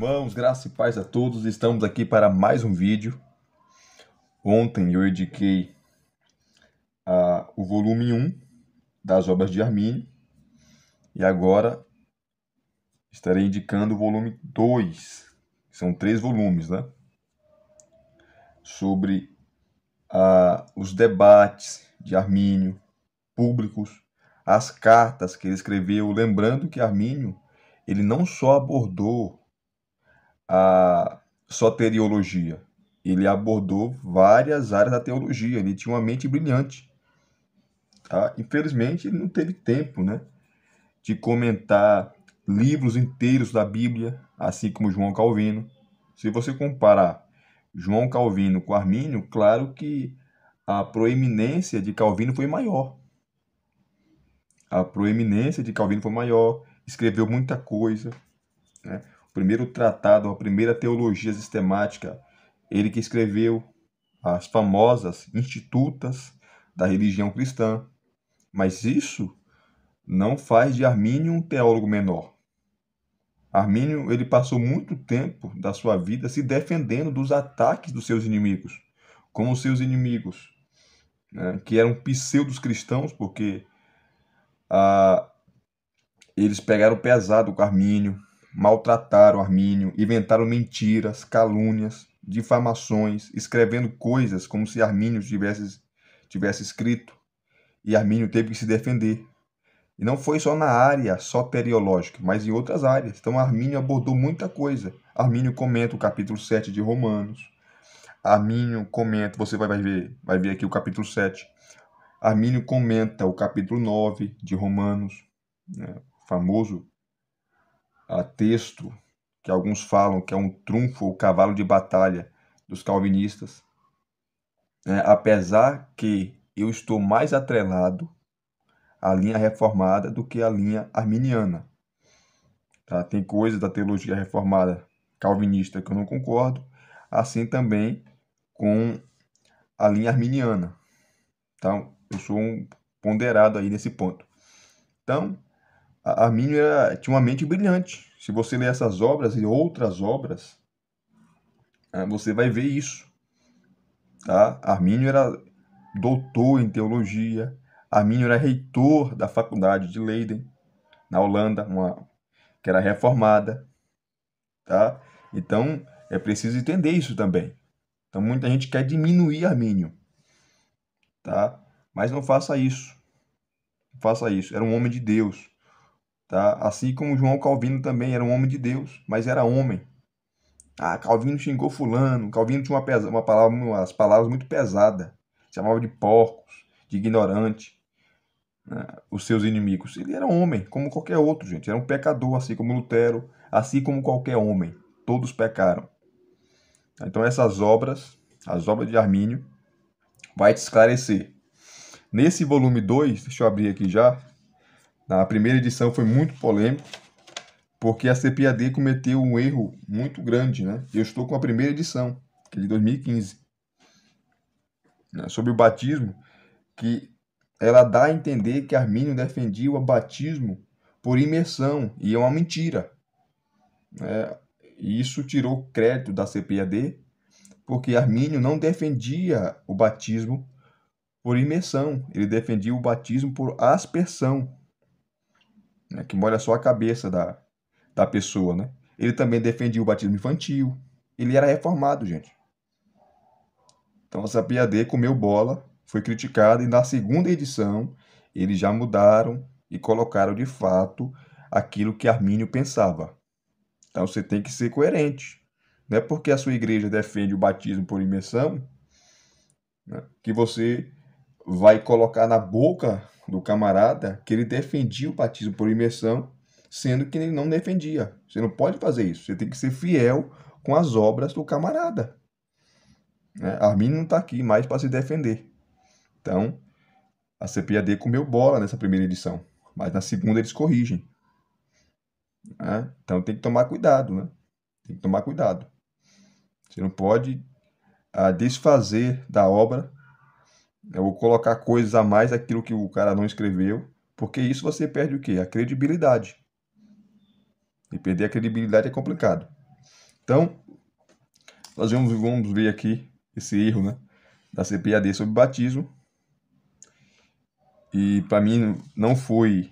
irmãos, graça e paz a todos. Estamos aqui para mais um vídeo. Ontem eu indiquei a, o volume 1 das obras de Arminio e agora estarei indicando o volume 2. São três volumes, né? Sobre a, os debates de Arminio públicos, as cartas que ele escreveu, lembrando que Arminio ele não só abordou a soteriologia. Ele abordou várias áreas da teologia, ele tinha uma mente brilhante. Tá? Infelizmente, ele não teve tempo né, de comentar livros inteiros da Bíblia, assim como João Calvino. Se você comparar João Calvino com Armínio, claro que a proeminência de Calvino foi maior. A proeminência de Calvino foi maior, escreveu muita coisa. Né? o primeiro tratado, a primeira teologia sistemática, ele que escreveu as famosas Institutas da religião cristã. Mas isso não faz de Armínio um teólogo menor. Armínio ele passou muito tempo da sua vida se defendendo dos ataques dos seus inimigos, como os seus inimigos, né, que eram pseudos cristãos, porque ah, eles pegaram pesado com Armínio, maltrataram Armínio, inventaram mentiras, calúnias, difamações, escrevendo coisas como se Armínio tivesse, tivesse escrito e Armínio teve que se defender. E não foi só na área soteriológica, mas em outras áreas. Então Armínio abordou muita coisa. Armínio comenta o capítulo 7 de Romanos. Armínio comenta, você vai, vai ver, vai ver aqui o capítulo 7. Armínio comenta o capítulo 9 de Romanos, né, famoso a texto que alguns falam que é um trunfo ou cavalo de batalha dos calvinistas, né? apesar que eu estou mais atrelado à linha reformada do que à linha arminiana. Tá? Tem coisas da teologia reformada calvinista que eu não concordo, assim também com a linha arminiana. Então, eu sou um ponderado aí nesse ponto. Então, Armínio era, tinha uma mente brilhante. Se você ler essas obras e outras obras, ah, você vai ver isso. Tá? Armínio era doutor em teologia. Armínio era reitor da faculdade de Leiden, na Holanda, uma, que era reformada. Tá? Então, é preciso entender isso também. Então, muita gente quer diminuir Armínio. Tá? Mas não faça isso. Não faça isso. Era um homem de Deus. Tá? Assim como João Calvino também era um homem de Deus, mas era homem. Ah, Calvino xingou fulano, Calvino tinha uma, pesa uma palavra, umas palavras muito pesadas. Chamava de porcos, de ignorante, né? os seus inimigos. Ele era homem, como qualquer outro, gente. Era um pecador, assim como Lutero, assim como qualquer homem. Todos pecaram. Então essas obras, as obras de Armínio, vai te esclarecer. Nesse volume 2, deixa eu abrir aqui já, na primeira edição foi muito polêmico, porque a CPAD cometeu um erro muito grande, né? Eu estou com a primeira edição, que é de 2015, né? sobre o batismo, que ela dá a entender que Armínio defendia o batismo por imersão, e é uma mentira. Né? E isso tirou crédito da CPAD, porque Armínio não defendia o batismo por imersão, ele defendia o batismo por aspersão, né, que molha só a cabeça da, da pessoa. Né? Ele também defendia o batismo infantil. Ele era reformado, gente. Então essa PAD comeu bola, foi criticada, e na segunda edição eles já mudaram e colocaram de fato aquilo que Armínio pensava. Então você tem que ser coerente. Não é porque a sua igreja defende o batismo por imersão né, que você vai colocar na boca do camarada que ele defendia o batismo por imersão, sendo que ele não defendia. Você não pode fazer isso. Você tem que ser fiel com as obras do camarada. Né? Arminio não está aqui mais para se defender. Então, a CPAD comeu bola nessa primeira edição, mas na segunda eles corrigem. Né? Então tem que tomar cuidado, né? Tem que tomar cuidado. Você não pode ah, desfazer da obra eu vou colocar coisas a mais daquilo que o cara não escreveu, porque isso você perde o quê? A credibilidade. E perder a credibilidade é complicado. Então, nós vamos, vamos ver aqui esse erro né, da CPAD sobre batismo. E para mim não foi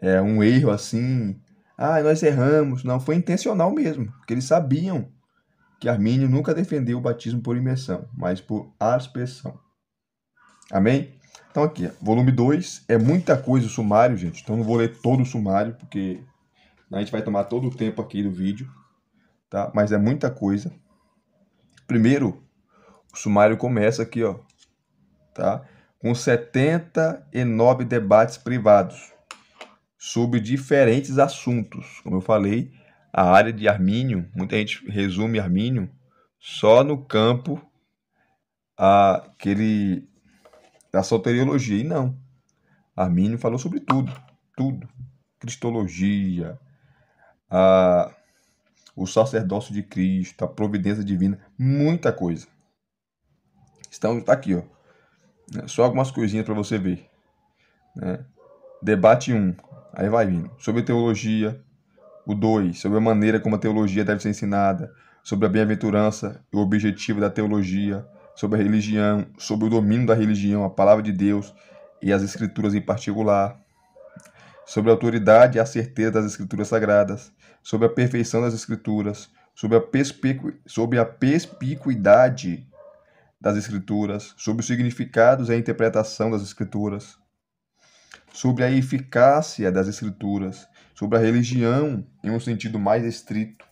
é, um erro assim, ah, nós erramos. Não, foi intencional mesmo, porque eles sabiam que Armínio nunca defendeu o batismo por imersão, mas por aspersão. Amém? Então, aqui, volume 2, é muita coisa o sumário, gente. Então, não vou ler todo o sumário, porque a gente vai tomar todo o tempo aqui do vídeo, tá? Mas é muita coisa. Primeiro, o sumário começa aqui, ó, tá? Com 79 debates privados sobre diferentes assuntos. Como eu falei, a área de Armínio, muita gente resume Armínio só no campo a, que ele da soteriologia. E não. Arminio falou sobre tudo, tudo. Cristologia, a, o sacerdócio de Cristo, a providência divina, muita coisa. Então, está aqui, ó. É só algumas coisinhas para você ver. Né? Debate 1, um, aí vai vindo. Sobre teologia, o 2, sobre a maneira como a teologia deve ser ensinada, sobre a bem-aventurança e o objetivo da teologia, sobre a religião, sobre o domínio da religião, a palavra de Deus e as escrituras em particular, sobre a autoridade e a certeza das escrituras sagradas, sobre a perfeição das escrituras, sobre a, perspicu... sobre a perspicuidade das escrituras, sobre os significados e a interpretação das escrituras, sobre a eficácia das escrituras, sobre a religião em um sentido mais estrito,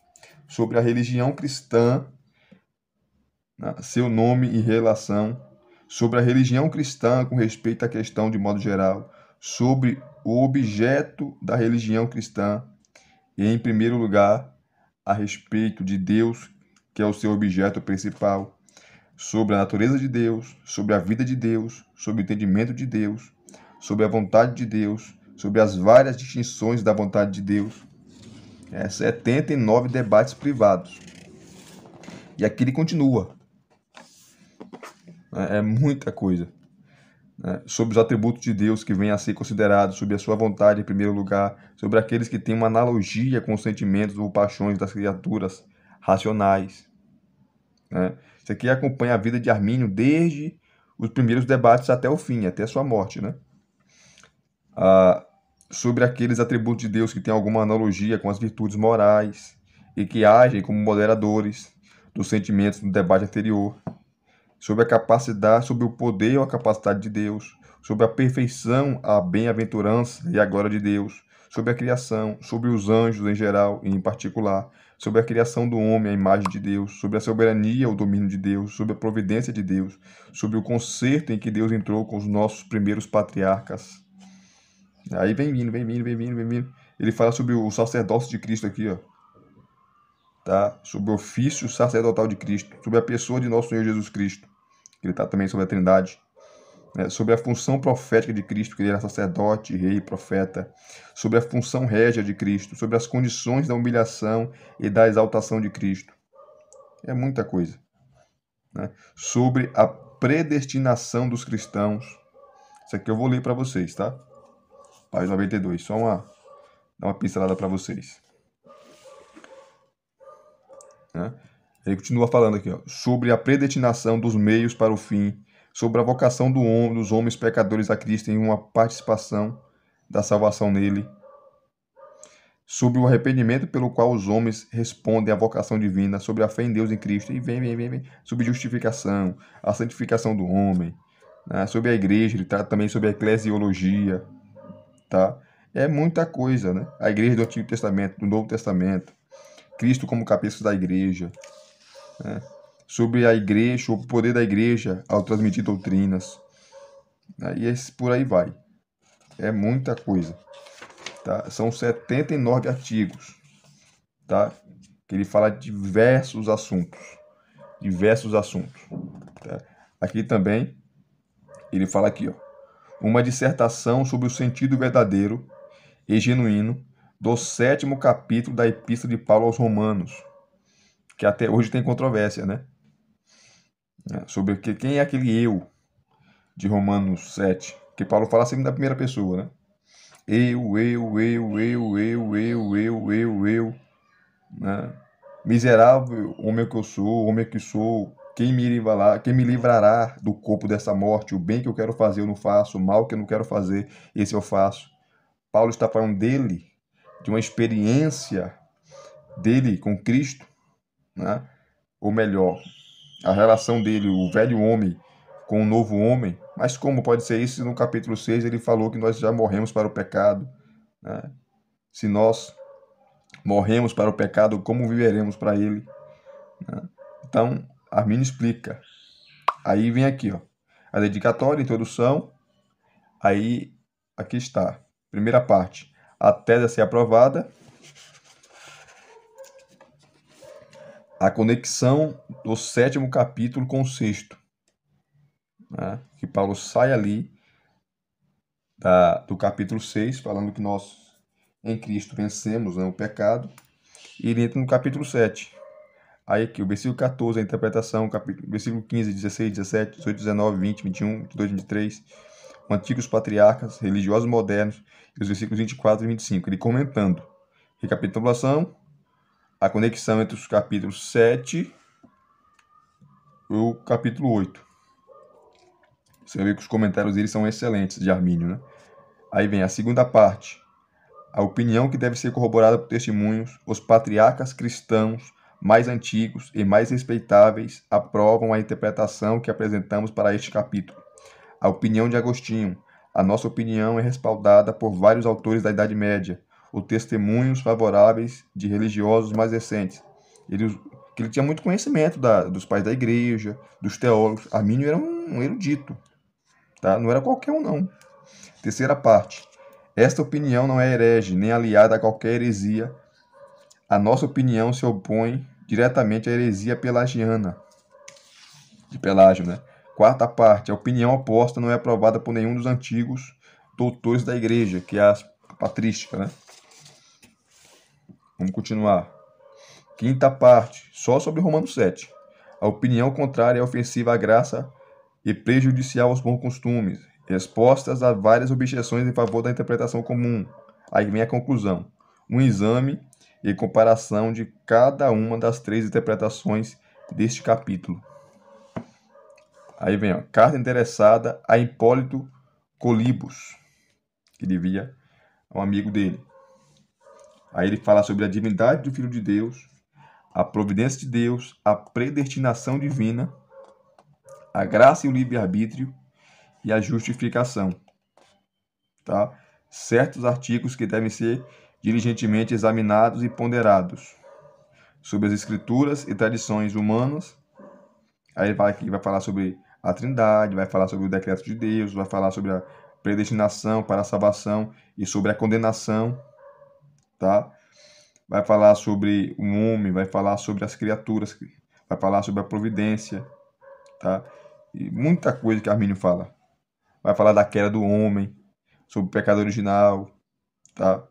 sobre a religião cristã né, seu nome e relação, sobre a religião cristã com respeito à questão de modo geral, sobre o objeto da religião cristã e, em primeiro lugar, a respeito de Deus, que é o seu objeto principal, sobre a natureza de Deus, sobre a vida de Deus, sobre o entendimento de Deus, sobre a vontade de Deus, sobre as várias distinções da vontade de Deus. É, 79 debates privados. E aqui ele continua. É, é muita coisa. Né? Sobre os atributos de Deus que vêm a ser considerados, sobre a sua vontade em primeiro lugar, sobre aqueles que têm uma analogia com os sentimentos ou paixões das criaturas racionais. Né? Isso aqui acompanha a vida de Armínio desde os primeiros debates até o fim, até a sua morte. Né? Ah, sobre aqueles atributos de Deus que têm alguma analogia com as virtudes morais e que agem como moderadores dos sentimentos no debate anterior sobre a capacidade, sobre o poder ou a capacidade de Deus, sobre a perfeição, a bem-aventurança e a glória de Deus, sobre a criação, sobre os anjos em geral e em particular, sobre a criação do homem, a imagem de Deus, sobre a soberania, o domínio de Deus, sobre a providência de Deus, sobre o conserto em que Deus entrou com os nossos primeiros patriarcas. Aí vem vindo, vem vindo, vem vindo, vem vindo. Ele fala sobre o sacerdócio de Cristo aqui, ó tá? sobre o ofício sacerdotal de Cristo, sobre a pessoa de nosso Senhor Jesus Cristo, que ele está também sobre a Trindade, né? sobre a função profética de Cristo, que ele era sacerdote, rei, profeta, sobre a função régia de Cristo, sobre as condições da humilhação e da exaltação de Cristo. É muita coisa. Né? Sobre a predestinação dos cristãos. Isso aqui eu vou ler para vocês, tá? Página 92, só uma, dar uma pincelada para vocês. Né? Ele continua falando aqui ó, sobre a predestinação dos meios para o fim, sobre a vocação do homem, dos homens pecadores a Cristo em uma participação da salvação nele, sobre o arrependimento pelo qual os homens respondem à vocação divina, sobre a fé em Deus em Cristo, e vem, vem, vem, vem sobre justificação, a santificação do homem, né? sobre a igreja, ele trata também sobre a eclesiologia, tá? É muita coisa, né? A igreja do Antigo Testamento, do Novo Testamento, Cristo como cabeça da igreja, né? sobre a igreja, o poder da igreja ao transmitir doutrinas, né? e esse, por aí vai. É muita coisa. Tá? São 79 artigos tá? que ele fala de diversos assuntos. Diversos assuntos. Tá? Aqui também, ele fala aqui, ó, uma dissertação sobre o sentido verdadeiro e genuíno do sétimo capítulo da Epístola de Paulo aos Romanos, que até hoje tem controvérsia, né? É, sobre que, quem é aquele eu de Romanos 7, que Paulo fala sempre assim da primeira pessoa, né? Eu, eu, eu, eu, eu, eu, eu, eu, eu, né? Miserável homem que eu sou, homem que sou, quem me livrará, quem me livrará do corpo dessa morte? O bem que eu quero fazer eu não faço, o mal que eu não quero fazer, esse eu faço. Paulo está falando dele, de uma experiência dele com Cristo, né? ou melhor, a relação dele, o velho homem, com o novo homem. Mas como pode ser isso? No capítulo 6 ele falou que nós já morremos para o pecado. Né? Se nós morremos para o pecado, como viveremos para ele? Né? Então, Armin explica. Aí vem aqui, ó, a dedicatória, introdução. Aí, aqui está, primeira parte a tese a ser aprovada, a conexão do sétimo capítulo com o sexto. Né? Que Paulo sai ali da, do capítulo 6, falando que nós em Cristo vencemos né, o pecado, e ele entra no capítulo 7. Aí aqui, o versículo 14, a interpretação, capítulo, versículo 15, 16, 17, 18, 19, 20, 21, 22, 23, com antigos patriarcas religiosos modernos, e os versículos 24 e 25, ele comentando. Recapitulação, a conexão entre os capítulos 7 e o capítulo 8. Você vê que os comentários dele são excelentes, de Armínio, né? Aí vem a segunda parte, a opinião que deve ser corroborada por testemunhos, os patriarcas cristãos mais antigos e mais respeitáveis aprovam a interpretação que apresentamos para este capítulo a opinião de Agostinho. A nossa opinião é respaldada por vários autores da Idade Média, ou testemunhos favoráveis de religiosos mais recentes. Ele, ele tinha muito conhecimento da, dos pais da igreja, dos teólogos. Armínio era um, um erudito, tá? não era qualquer um, não. Terceira parte. Esta opinião não é herege, nem aliada a qualquer heresia. A nossa opinião se opõe diretamente à heresia pelagiana, de Pelágio, né? Quarta parte, a opinião oposta não é aprovada por nenhum dos antigos doutores da igreja, que é a patrística, né? Vamos continuar. Quinta parte, só sobre Romano 7. A opinião contrária é ofensiva à graça e prejudicial aos bons costumes. Respostas a várias objeções em favor da interpretação comum. Aí vem a conclusão. Um exame e comparação de cada uma das três interpretações deste capítulo. Aí vem, ó, carta interessada a Hipólito Colibus, que devia um amigo dele. Aí ele fala sobre a divindade do Filho de Deus, a providência de Deus, a predestinação divina, a graça e o livre-arbítrio e a justificação. Tá? Certos artigos que devem ser diligentemente examinados e ponderados sobre as escrituras e tradições humanas. Aí ele vai, aqui, vai falar sobre a Trindade, vai falar sobre o decreto de Deus, vai falar sobre a predestinação para a salvação e sobre a condenação, tá? Vai falar sobre o homem, vai falar sobre as criaturas, vai falar sobre a providência, tá? E muita coisa que Arminio fala. Vai falar da queda do homem, sobre o pecado original, tá?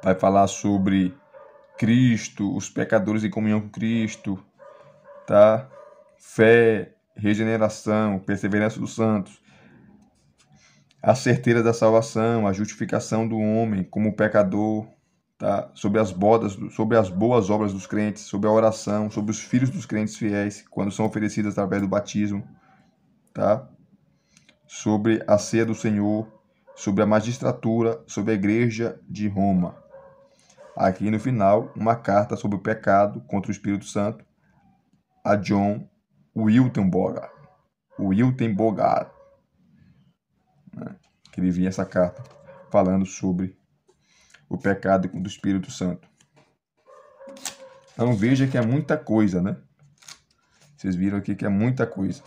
Vai falar sobre Cristo, os pecadores em comunhão com Cristo, tá? fé, regeneração, perseverança dos santos, a certeza da salvação, a justificação do homem como pecador, tá? sobre as bodas, sobre as boas obras dos crentes, sobre a oração, sobre os filhos dos crentes fiéis quando são oferecidos através do batismo, tá? sobre a ceia do Senhor, sobre a magistratura, sobre a igreja de Roma. Aqui no final, uma carta sobre o pecado contra o Espírito Santo a John Wilton Bogart. Wilton Bogart. Né? Que ele vinha essa carta falando sobre o pecado do Espírito Santo. Então veja que é muita coisa, né? Vocês viram aqui que é muita coisa.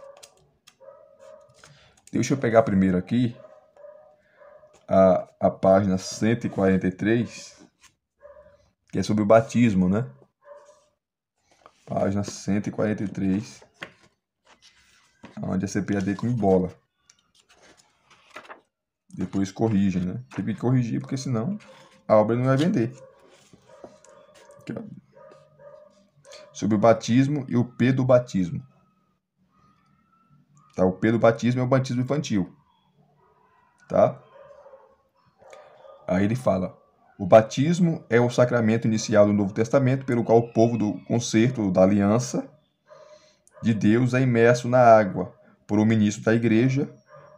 Deixa eu pegar primeiro aqui a, a página 143, que é sobre o batismo, né? Página 143 onde a CPAD com embola. Depois corrigem, né? Tem que corrigir, porque senão a obra não vai vender. Sobre o batismo e o P do batismo. Tá? O P do batismo é o batismo infantil. Tá? Aí ele fala: o batismo é o sacramento inicial do Novo Testamento, pelo qual o povo do concerto da aliança de Deus é imerso na água por um ministro da igreja,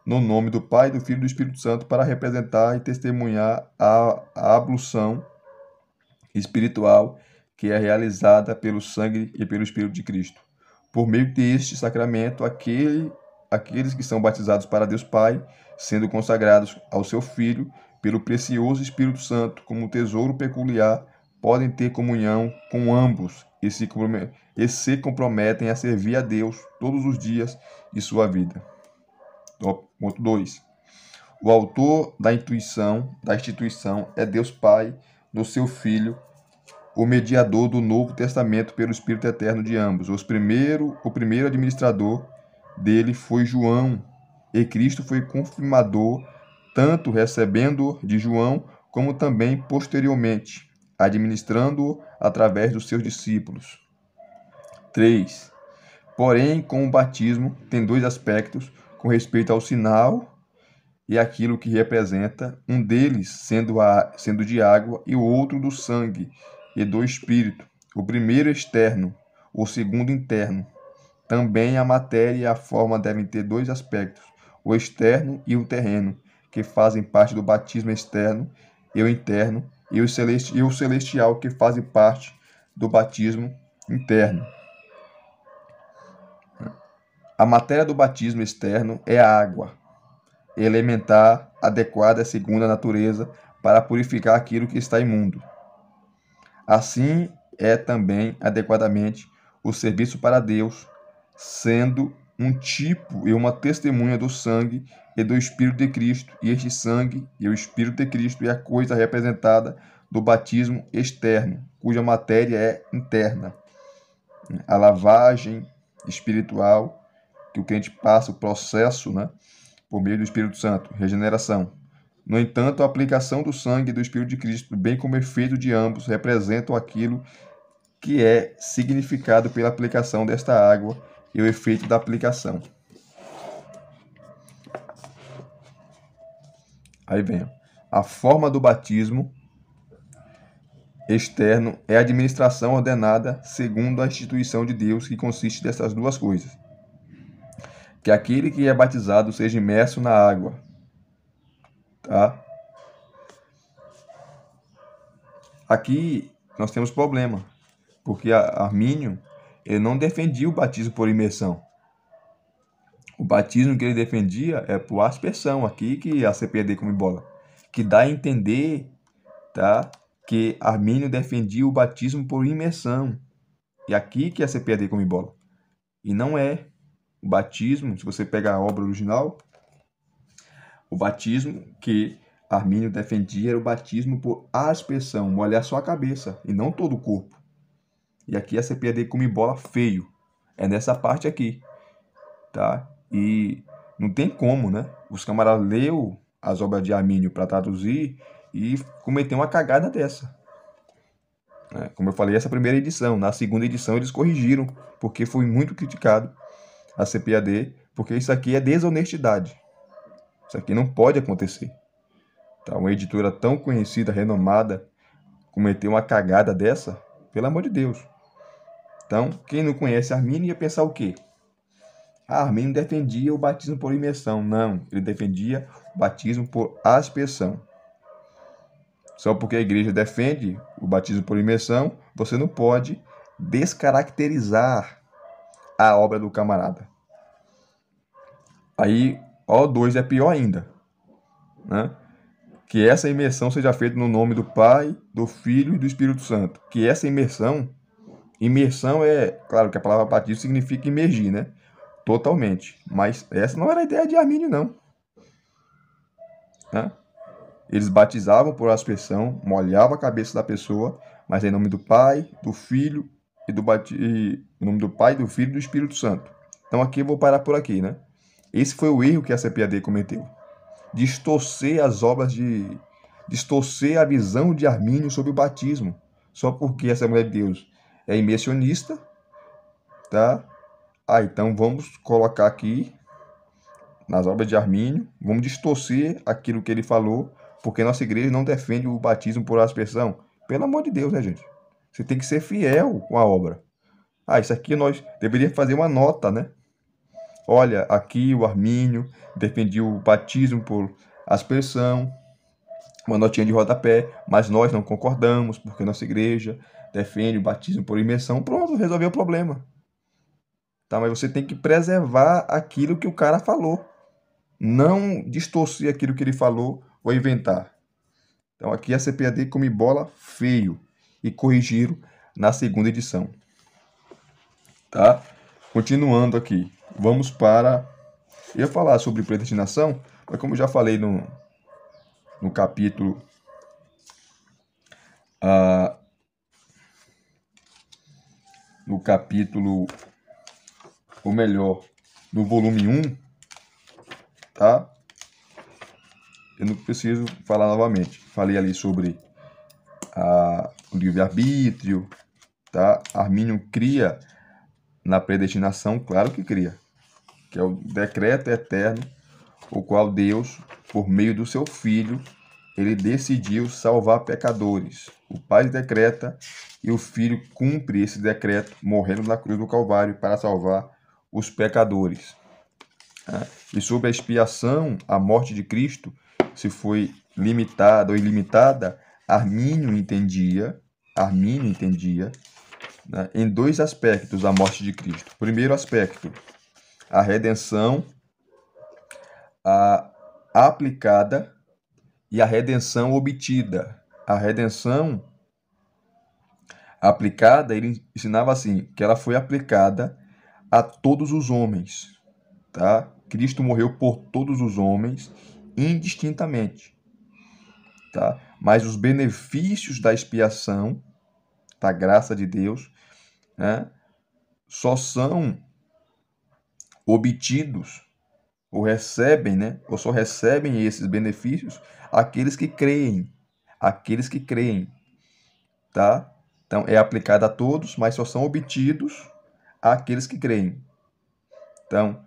no nome do Pai, do Filho e do Espírito Santo, para representar e testemunhar a, a ablução espiritual que é realizada pelo sangue e pelo Espírito de Cristo. Por meio deste sacramento, aquele, aqueles que são batizados para Deus Pai, sendo consagrados ao seu Filho, pelo precioso Espírito Santo como tesouro peculiar, podem ter comunhão com ambos e se, e se comprometem a servir a Deus todos os dias de sua vida. Ponto 2. O autor da intuição, da instituição, é Deus Pai, no seu Filho, o mediador do Novo Testamento pelo Espírito Eterno de ambos. Os primeiro, o primeiro administrador dele foi João, e Cristo foi confirmador, tanto recebendo de João, como também posteriormente administrando-o através dos seus discípulos. 3. Porém, com o batismo, tem dois aspectos com respeito ao sinal e aquilo que representa, um deles sendo, a, sendo de água e o outro do sangue e do espírito. O primeiro externo, o segundo interno. Também a matéria e a forma devem ter dois aspectos, o externo e o terreno, que fazem parte do batismo externo e o interno, e o, celesti e o celestial que fazem parte do batismo interno. A matéria do batismo externo é a água, elementar adequada segundo a natureza para purificar aquilo que está imundo. Assim é também adequadamente o serviço para Deus, sendo um tipo e uma testemunha do sangue e do Espírito de Cristo, e este sangue e o Espírito de Cristo é a coisa representada do batismo externo, cuja matéria é interna. A lavagem espiritual que o crente passa, o processo, né, por meio do Espírito Santo, regeneração. No entanto, a aplicação do sangue e do Espírito de Cristo, bem como o efeito de ambos, representam aquilo que é significado pela aplicação desta água e o efeito da aplicação. Aí vem. A forma do batismo externo é a administração ordenada segundo a instituição de Deus, que consiste dessas duas coisas: que aquele que é batizado seja imerso na água, tá? Aqui nós temos problema, porque Armínio ele não defendia o batismo por imersão. O batismo que ele defendia é por aspersão, aqui que a CPD come bola, que dá a entender tá, que Armínio defendia o batismo por imersão. E aqui que a CPD come bola. E não é. O batismo, se você pegar a obra original, o batismo que Armínio defendia era o batismo por aspersão, molhar só a cabeça e não todo o corpo. E aqui a CPAD come bola feio. É nessa parte aqui, tá? E não tem como, né? Os camaradas leu as obras de Armínio para traduzir e cometeu uma cagada dessa. É, como eu falei, essa primeira edição. Na segunda edição eles corrigiram, porque foi muito criticado a CPAD, porque isso aqui é desonestidade. Isso aqui não pode acontecer. Tá? Uma editora tão conhecida, renomada, cometer uma cagada dessa, pelo amor de Deus. Então, quem não conhece Arminio ia pensar o quê? Ah, Armínio defendia o batismo por imersão. Não, ele defendia o batismo por aspersão. Só porque a igreja defende o batismo por imersão, você não pode descaracterizar a obra do camarada. Aí, O2 é pior ainda. Né? Que essa imersão seja feita no nome do Pai, do Filho e do Espírito Santo. Que essa imersão Imersão é, claro que a palavra batismo significa imergir, né? Totalmente. Mas essa não era a ideia de Armínio, não. Eles batizavam por aspersão, molhava a cabeça da pessoa, mas em nome do Pai, do Filho e do bat... e... em nome do Pai, do Filho e do Espírito Santo. Então aqui eu vou parar por aqui, né? Esse foi o erro que a CPAD cometeu. Distorcer as obras de. distorcer a visão de Armínio sobre o batismo. Só porque essa mulher de Deus é imersionista, tá? Ah, então vamos colocar aqui nas obras de Armínio, vamos distorcer aquilo que ele falou, porque nossa igreja não defende o batismo por aspersão. Pelo amor de Deus, né, gente? Você tem que ser fiel com a obra. Ah, isso aqui nós deveríamos fazer uma nota, né? Olha, aqui o Armínio defendia o batismo por aspersão, uma notinha de rodapé, mas nós não concordamos, porque nossa igreja defende o batismo por imersão, pronto, resolveu o problema. Tá, mas você tem que preservar aquilo que o cara falou. Não distorcer aquilo que ele falou ou inventar. Então aqui a CPAD come bola feio e corrigiram na segunda edição. Tá? Continuando aqui, vamos para. Eu ia falar sobre predestinação, mas como eu já falei no, no capítulo uh, no capítulo, ou melhor, no volume 1, tá? Eu não preciso falar novamente. Falei ali sobre a, o livre-arbítrio, tá? Armínio cria na predestinação, claro que cria, que é o decreto eterno, o qual Deus, por meio do seu Filho, ele decidiu salvar pecadores. O Pai decreta e o Filho cumpre esse decreto, morrendo na cruz do Calvário para salvar os pecadores. Ah, e sobre a expiação, a morte de Cristo, se foi limitada ou ilimitada, Armínio entendia, Armínio entendia né, em dois aspectos a morte de Cristo. Primeiro aspecto, a redenção a aplicada e a redenção obtida. A redenção aplicada, ele ensinava assim, que ela foi aplicada a todos os homens, tá? Cristo morreu por todos os homens indistintamente, tá? Mas os benefícios da expiação, da graça de Deus, né, só são obtidos ou recebem, né, ou só recebem esses benefícios aqueles que creem, aqueles que creem, tá? Então é aplicada a todos, mas só são obtidos aqueles que creem. Então,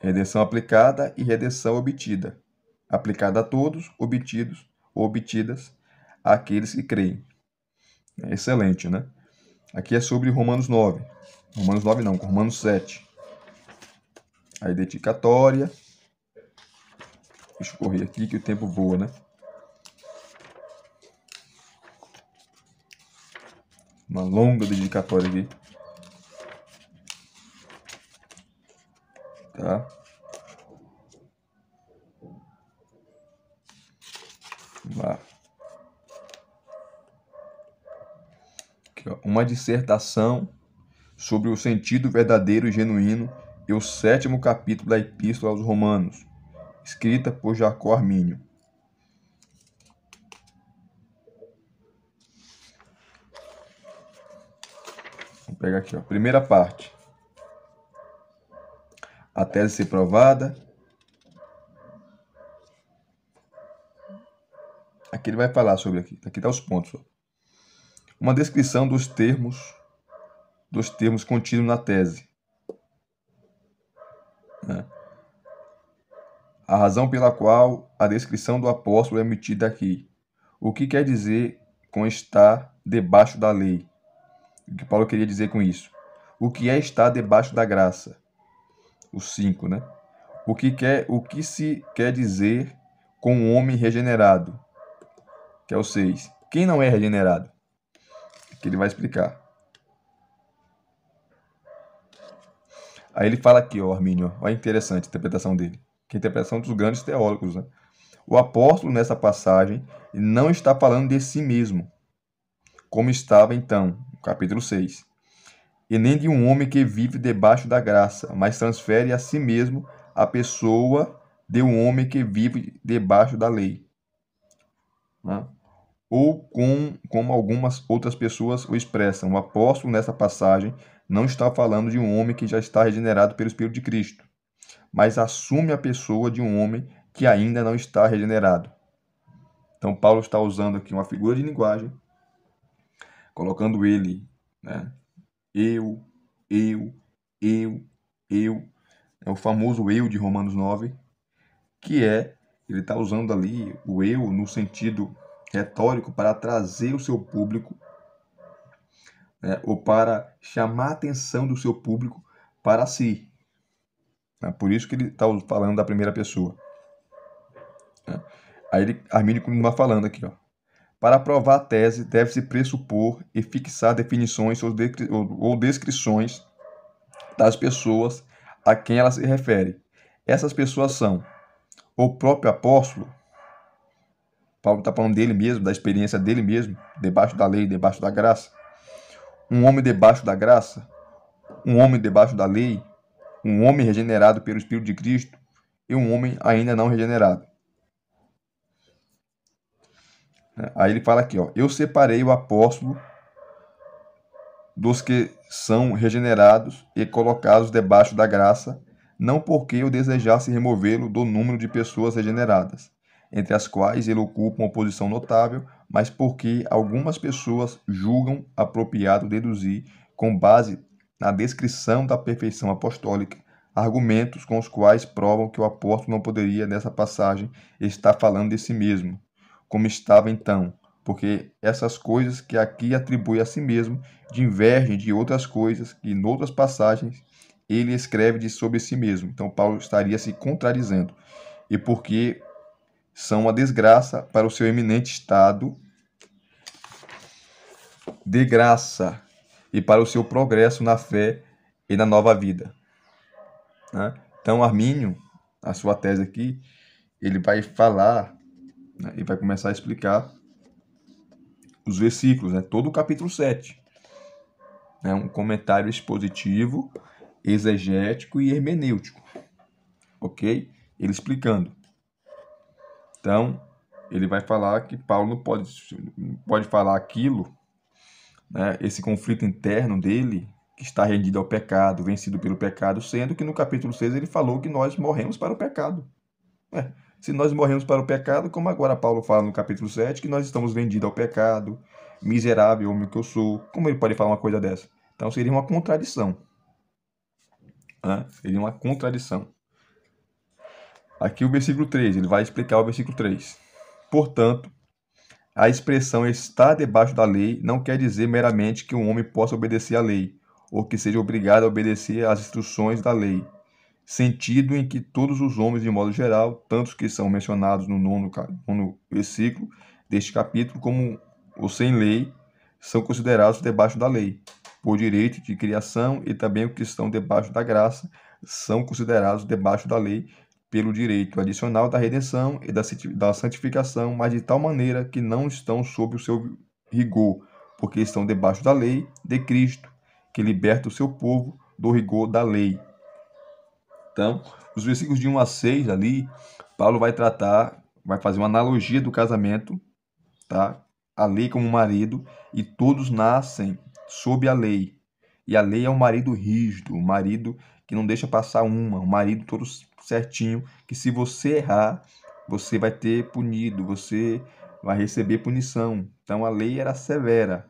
redenção aplicada e redenção obtida. Aplicada a todos, obtidos ou obtidas àqueles que creem. É excelente, né? Aqui é sobre Romanos 9. Romanos 9 não, Romanos 7. A dedicatória Deixa correr aqui que o tempo voa, né? Uma longa dedicatória aqui. Tá? Vamos lá. Aqui, ó. Uma dissertação sobre o sentido verdadeiro e genuíno e o sétimo capítulo da Epístola aos Romanos escrita por Jacó Armínio. Vou pegar aqui, ó. Primeira parte. A tese ser provada. Aqui ele vai falar sobre aqui. Aqui tá os pontos, ó. Uma descrição dos termos dos termos contidos na tese. Né? a razão pela qual a descrição do apóstolo é emitida aqui. O que quer dizer com estar debaixo da lei? O que Paulo queria dizer com isso? O que é estar debaixo da graça? O 5, né? O que, quer, o que se quer dizer com o um homem regenerado? Que é o 6. Quem não é regenerado? Que ele vai explicar. Aí ele fala aqui, ó, Arminio. Olha interessante a interpretação dele que é a interpretação dos grandes teólogos. Né? O apóstolo, nessa passagem, não está falando de si mesmo, como estava então, capítulo 6, e nem de um homem que vive debaixo da graça, mas transfere a si mesmo a pessoa de um homem que vive debaixo da lei. Né? Ou com, como algumas outras pessoas o expressam, o apóstolo, nessa passagem, não está falando de um homem que já está regenerado pelo Espírito de Cristo, mas assume a pessoa de um homem que ainda não está regenerado. Então, Paulo está usando aqui uma figura de linguagem, colocando ele, né? Eu, eu, eu, eu. É o famoso eu de Romanos 9, que é, ele está usando ali o eu no sentido retórico para trazer o seu público, né? ou para chamar a atenção do seu público para si. Né? Por isso que ele está falando da primeira pessoa. Né? Aí ele, Armínio continua falando aqui, ó. Para provar a tese, deve-se pressupor e fixar definições ou, de, ou, ou descrições das pessoas a quem ela se refere. Essas pessoas são o próprio apóstolo, Paulo está falando dele mesmo, da experiência dele mesmo, debaixo da lei, debaixo da graça. Um homem debaixo da graça, um homem debaixo da lei, um homem regenerado pelo Espírito de Cristo e um homem ainda não regenerado. Né? Aí ele fala aqui, ó, eu separei o apóstolo dos que são regenerados e colocados debaixo da graça, não porque eu desejasse removê-lo do número de pessoas regeneradas, entre as quais ele ocupa uma posição notável, mas porque algumas pessoas julgam apropriado deduzir, com base na descrição da perfeição apostólica, argumentos com os quais provam que o apóstolo não poderia, nessa passagem, estar falando de si mesmo, como estava então, porque essas coisas que aqui atribui a si mesmo divergem de outras coisas que, em outras passagens, ele escreve de sobre si mesmo. Então, Paulo estaria se contradizendo. E porque são uma desgraça para o seu eminente estado de graça e para o seu progresso na fé e na nova vida. Né? Então, Armínio, a sua tese aqui, ele vai falar né, e vai começar a explicar os versículos, né, todo o capítulo 7. É um comentário expositivo, exegético e hermenêutico. Ok? Ele explicando. Então, ele vai falar que Paulo pode, pode falar aquilo né, esse conflito interno dele, que está rendido ao pecado, vencido pelo pecado, sendo que no capítulo 6 ele falou que nós morremos para o pecado. É, se nós morremos para o pecado, como agora Paulo fala no capítulo 7, que nós estamos vendidos ao pecado, miserável homem que eu sou, como ele pode falar uma coisa dessa? Então seria uma contradição. Né? Seria uma contradição. Aqui o versículo 3, ele vai explicar o versículo 3. Portanto, a expressão estar debaixo da lei não quer dizer meramente que um homem possa obedecer à lei, ou que seja obrigado a obedecer às instruções da lei, sentido em que todos os homens, de modo geral, tanto os que são mencionados no nono, nono versículo deste capítulo, como os sem lei, são considerados debaixo da lei, por direito de criação, e também os que estão debaixo da graça são considerados debaixo da lei, pelo direito adicional da redenção e da santificação, mas de tal maneira que não estão sob o seu rigor, porque estão debaixo da lei de Cristo, que liberta o seu povo do rigor da lei. Então, os versículos de 1 a 6 ali, Paulo vai tratar, vai fazer uma analogia do casamento, tá? A lei como marido, e todos nascem sob a lei. E a lei é um marido rígido, um marido que não deixa passar uma, um marido todos certinho, que se você errar, você vai ter punido, você vai receber punição. Então a lei era severa,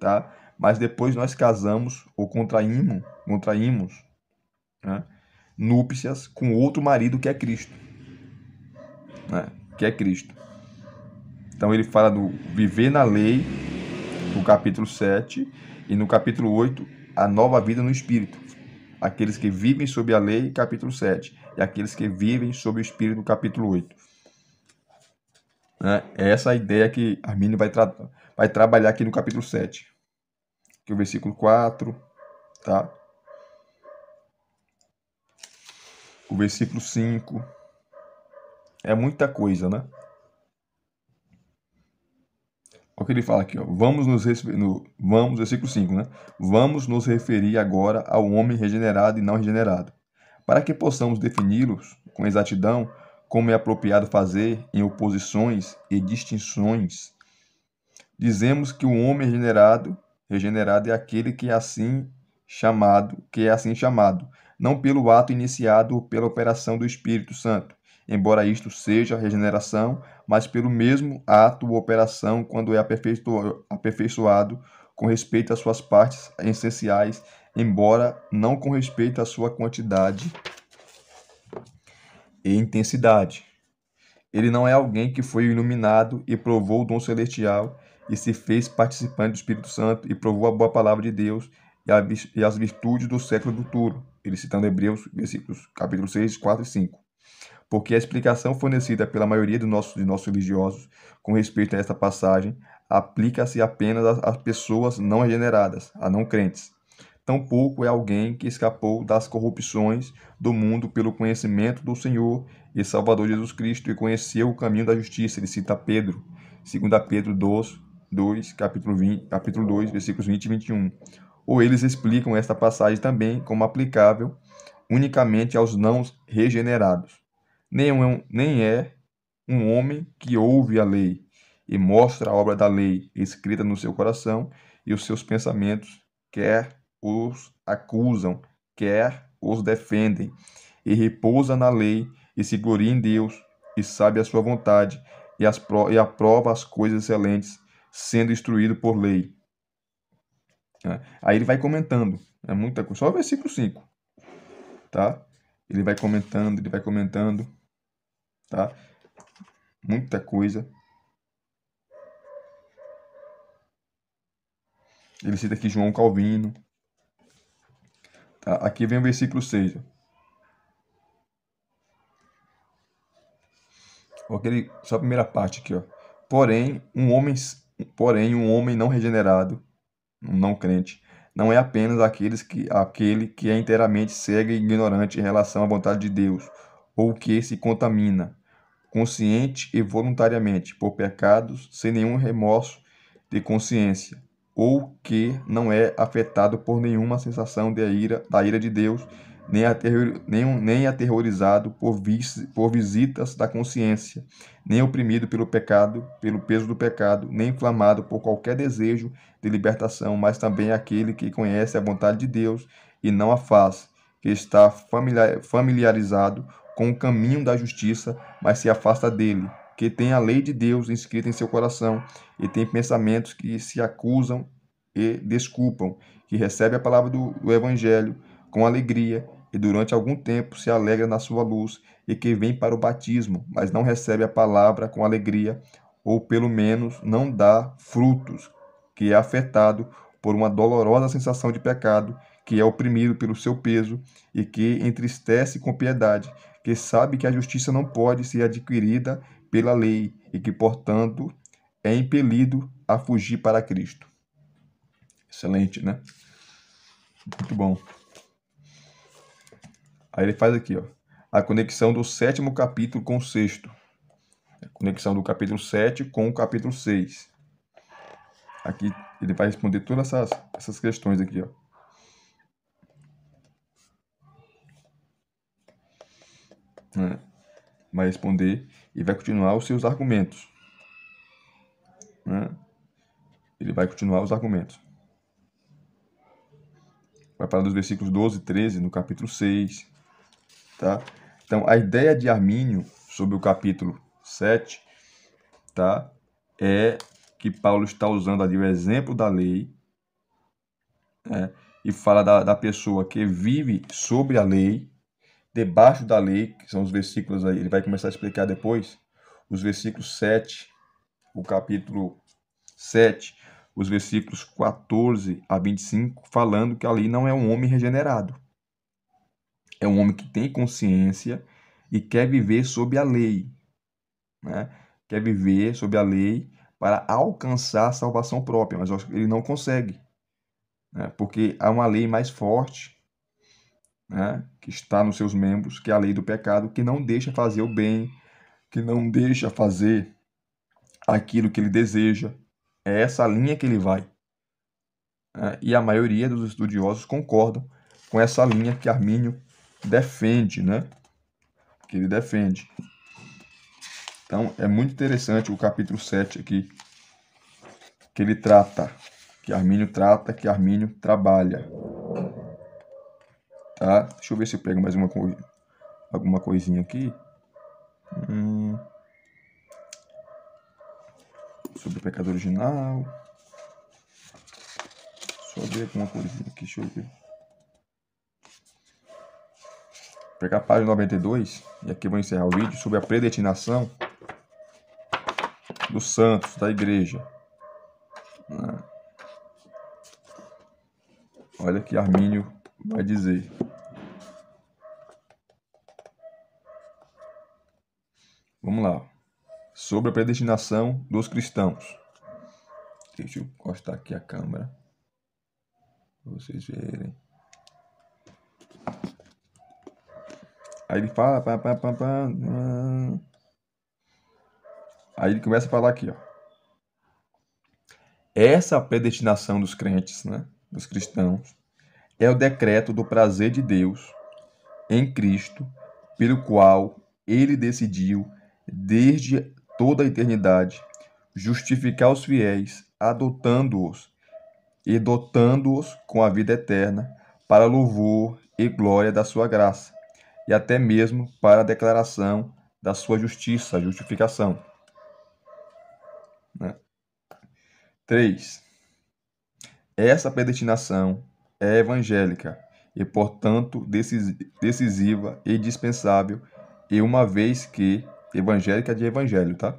tá? Mas depois nós casamos ou contraímos, contraímos né, núpcias com outro marido que é Cristo, né, que é Cristo. Então ele fala do viver na lei, no capítulo 7, e no capítulo 8, a nova vida no Espírito. Aqueles que vivem sob a lei, capítulo 7 e aqueles que vivem sob o Espírito, capítulo 8. Né? É essa a ideia que Arminio vai, tra vai trabalhar aqui no capítulo 7. Que o versículo 4, tá? O versículo 5. É muita coisa, né? Olha o que ele fala aqui, ó. Vamos nos no, vamos versículo 5, né? Vamos nos referir agora ao homem regenerado e não regenerado. Para que possamos defini-los com exatidão, como é apropriado fazer em oposições e distinções, dizemos que o homem regenerado, regenerado é aquele que é assim chamado, que é assim chamado, não pelo ato iniciado ou pela operação do Espírito Santo, embora isto seja regeneração, mas pelo mesmo ato ou operação quando é aperfeiçoado com respeito às suas partes essenciais embora não com respeito à sua quantidade e intensidade. Ele não é alguém que foi iluminado e provou o dom celestial e se fez participante do Espírito Santo e provou a boa palavra de Deus e, as virtudes do século futuro. Ele citando Hebreus, versículos capítulo 6, 4 e 5. Porque a explicação fornecida pela maioria de nossos, nossos religiosos com respeito a esta passagem aplica-se apenas às pessoas não regeneradas, a não crentes tampouco é alguém que escapou das corrupções do mundo pelo conhecimento do Senhor e Salvador Jesus Cristo e conheceu o caminho da justiça. Ele cita Pedro, 2 Pedro 2, 2 capítulo, 20, capítulo 2, versículos 20 e 21. Ou eles explicam esta passagem também como aplicável unicamente aos não regenerados. Nem, é um, nem é um homem que ouve a lei e mostra a obra da lei escrita no seu coração e os seus pensamentos, quer os acusam, quer os defendem, e repousa na lei, e se gloria em Deus, e sabe a sua vontade, e, as pro, e aprova as coisas excelentes, sendo instruído por lei. É. Aí ele vai comentando, é muita coisa, só o versículo 5, tá? Ele vai comentando, ele vai comentando, tá? Muita coisa. Ele cita aqui João Calvino, Tá? Aqui vem o versículo 6. aquele, só a primeira parte aqui, ó. Porém, um homem, porém, um homem não regenerado, um não crente, não é apenas aqueles que, aquele que é inteiramente cego e ignorante em relação à vontade de Deus, ou que se contamina, consciente e voluntariamente, por pecados, sem nenhum remorso de consciência, ou que não é afetado por nenhuma sensação de ira, da ira de Deus, nem, aterror, nem, nem aterrorizado por, vis, por visitas da consciência, nem oprimido pelo pecado, pelo peso do pecado, nem inflamado por qualquer desejo de libertação, mas também aquele que conhece a vontade de Deus e não a faz, que está familiarizado com o caminho da justiça, mas se afasta dele, que tem a lei de Deus inscrita em seu coração e tem pensamentos que se acusam e desculpam, que recebe a palavra do, do Evangelho com alegria e durante algum tempo se alegra na sua luz e que vem para o batismo, mas não recebe a palavra com alegria ou pelo menos não dá frutos, que é afetado por uma dolorosa sensação de pecado, que é oprimido pelo seu peso e que entristece com piedade, que sabe que a justiça não pode ser adquirida pela lei e que, portanto, é impelido a fugir para Cristo. Excelente, né? Muito bom. Aí ele faz aqui, ó, a conexão do sétimo capítulo com o sexto. A conexão do capítulo 7 com o capítulo 6. Aqui ele vai responder todas essas, essas questões aqui, ó. vai responder e vai continuar os seus argumentos. Né? Ele vai continuar os argumentos. Vai falar dos versículos 12 e 13 no capítulo 6. Tá? Então, a ideia de Armínio sobre o capítulo 7 tá? é que Paulo está usando ali o exemplo da lei né? e fala da, da pessoa que vive sobre a lei debaixo da lei, que são os versículos aí, ele vai começar a explicar depois, os versículos 7, o capítulo 7, os versículos 14 a 25, falando que ali não é um homem regenerado. É um homem que tem consciência e quer viver sob a lei. Né? Quer viver sob a lei para alcançar a salvação própria, mas ele não consegue. Né? Porque há uma lei mais forte né, que está nos seus membros, que é a lei do pecado, que não deixa fazer o bem, que não deixa fazer aquilo que ele deseja. É essa linha que ele vai. É, e a maioria dos estudiosos concordam com essa linha que Armínio defende, né? Que ele defende. Então, é muito interessante o capítulo 7 aqui, que ele trata, que Armínio trata, que Armínio trabalha tá? Deixa eu ver se eu pego mais uma coisa, alguma coisinha aqui. Hum. Sobre o pecado original. Só ver alguma coisinha aqui, deixa eu ver. Vou pegar a página 92 e aqui vou encerrar o vídeo sobre a predestinação dos santos da igreja. Ah. Olha que Armínio vai dizer. Vamos lá. Sobre a predestinação dos cristãos. Deixa eu encostar aqui a câmera. Pra vocês verem. Aí ele fala. Pá, pá, pá, pá, hum. Aí ele começa a falar aqui, ó. Essa predestinação dos crentes, né? Dos cristãos, é o decreto do prazer de Deus em Cristo, pelo qual ele decidiu desde toda a eternidade, justificar os fiéis, adotando-os e dotando-os com a vida eterna, para louvor e glória da sua graça, e até mesmo para a declaração da sua justiça, justificação. 3. Né? Essa predestinação é evangélica e, portanto, decisiva e dispensável, e uma vez que evangélica de evangelho, tá?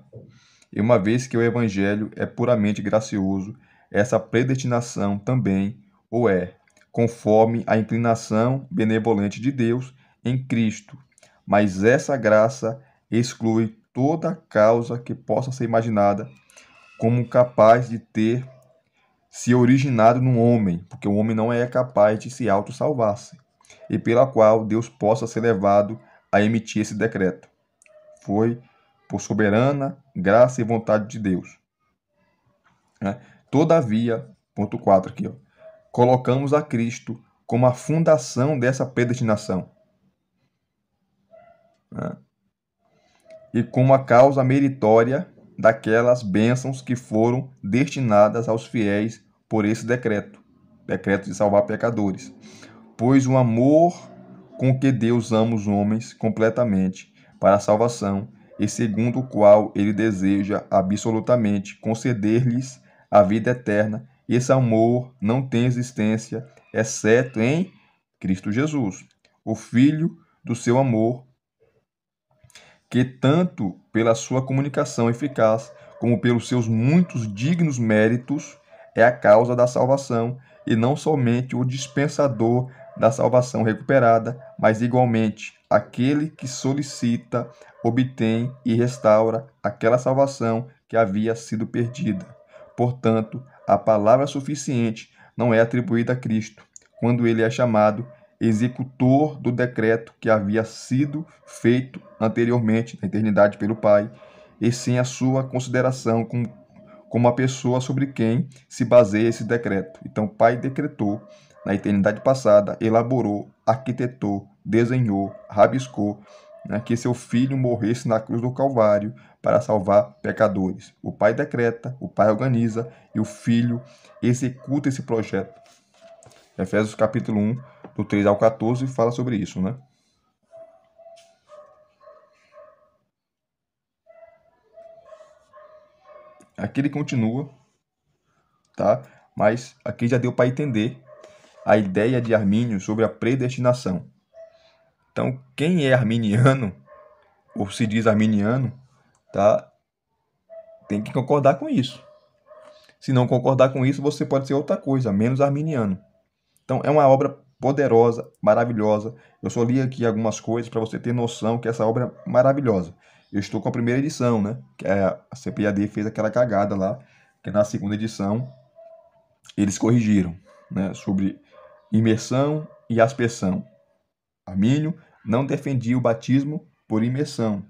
E uma vez que o evangelho é puramente gracioso, essa predestinação também o é, conforme a inclinação benevolente de Deus em Cristo. Mas essa graça exclui toda causa que possa ser imaginada como capaz de ter se originado no homem, porque o homem não é capaz de se autossalvar-se, e pela qual Deus possa ser levado a emitir esse decreto. Foi por soberana graça e vontade de Deus. Né? Todavia, ponto 4 aqui, ó, colocamos a Cristo como a fundação dessa predestinação. Né? E como a causa meritória daquelas bênçãos que foram destinadas aos fiéis por esse decreto decreto de salvar pecadores. Pois o amor com que Deus ama os homens completamente para a salvação e segundo o qual ele deseja absolutamente conceder-lhes a vida eterna. esse amor não tem existência, exceto em Cristo Jesus, o Filho do seu amor, que tanto pela sua comunicação eficaz, como pelos seus muitos dignos méritos, é a causa da salvação e não somente o dispensador da salvação recuperada, mas igualmente aquele que solicita, obtém e restaura aquela salvação que havia sido perdida. Portanto, a palavra suficiente não é atribuída a Cristo, quando ele é chamado executor do decreto que havia sido feito anteriormente na eternidade pelo Pai, e sem a sua consideração como, como a pessoa sobre quem se baseia esse decreto. Então, o Pai decretou na eternidade passada, elaborou, arquitetou, desenhou, rabiscou né, que seu filho morresse na cruz do Calvário para salvar pecadores. O pai decreta, o pai organiza e o filho executa esse projeto. Efésios capítulo 1, do 3 ao 14, fala sobre isso, né? Aqui ele continua, tá? Mas aqui já deu para entender a ideia de Armínio sobre a predestinação. Então, quem é arminiano, ou se diz arminiano, tá? tem que concordar com isso. Se não concordar com isso, você pode ser outra coisa, menos arminiano. Então, é uma obra poderosa, maravilhosa. Eu só li aqui algumas coisas para você ter noção que essa obra é maravilhosa. Eu estou com a primeira edição, né? Que é a CPAD fez aquela cagada lá, que na segunda edição eles corrigiram, né? Sobre imersão e aspersão. Armínio não defendia o batismo por imersão,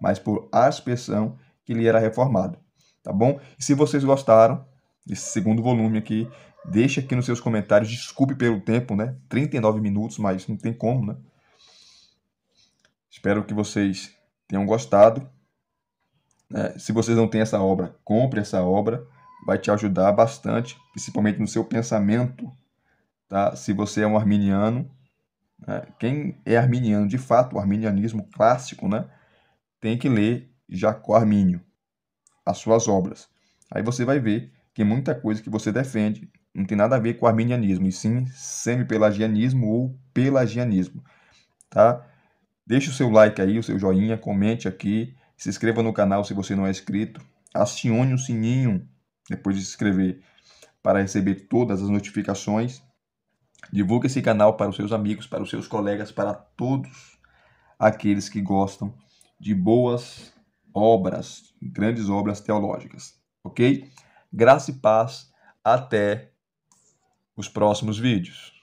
mas por aspersão que ele era reformado. Tá bom? E se vocês gostaram desse segundo volume aqui, deixe aqui nos seus comentários. Desculpe pelo tempo, né? 39 minutos, mas não tem como, né? Espero que vocês tenham gostado. É, se vocês não têm essa obra, compre essa obra. Vai te ajudar bastante, principalmente no seu pensamento tá? se você é um arminiano, né? quem é arminiano, de fato, o arminianismo clássico, né? tem que ler Jacó Armínio, as suas obras. Aí você vai ver que muita coisa que você defende não tem nada a ver com arminianismo, e sim semi-pelagianismo ou pelagianismo. Tá? Deixe o seu like aí, o seu joinha, comente aqui, se inscreva no canal se você não é inscrito, acione o sininho depois de se inscrever para receber todas as notificações Divulgue esse canal para os seus amigos, para os seus colegas, para todos aqueles que gostam de boas obras, grandes obras teológicas, ok? Graça e paz, até os próximos vídeos.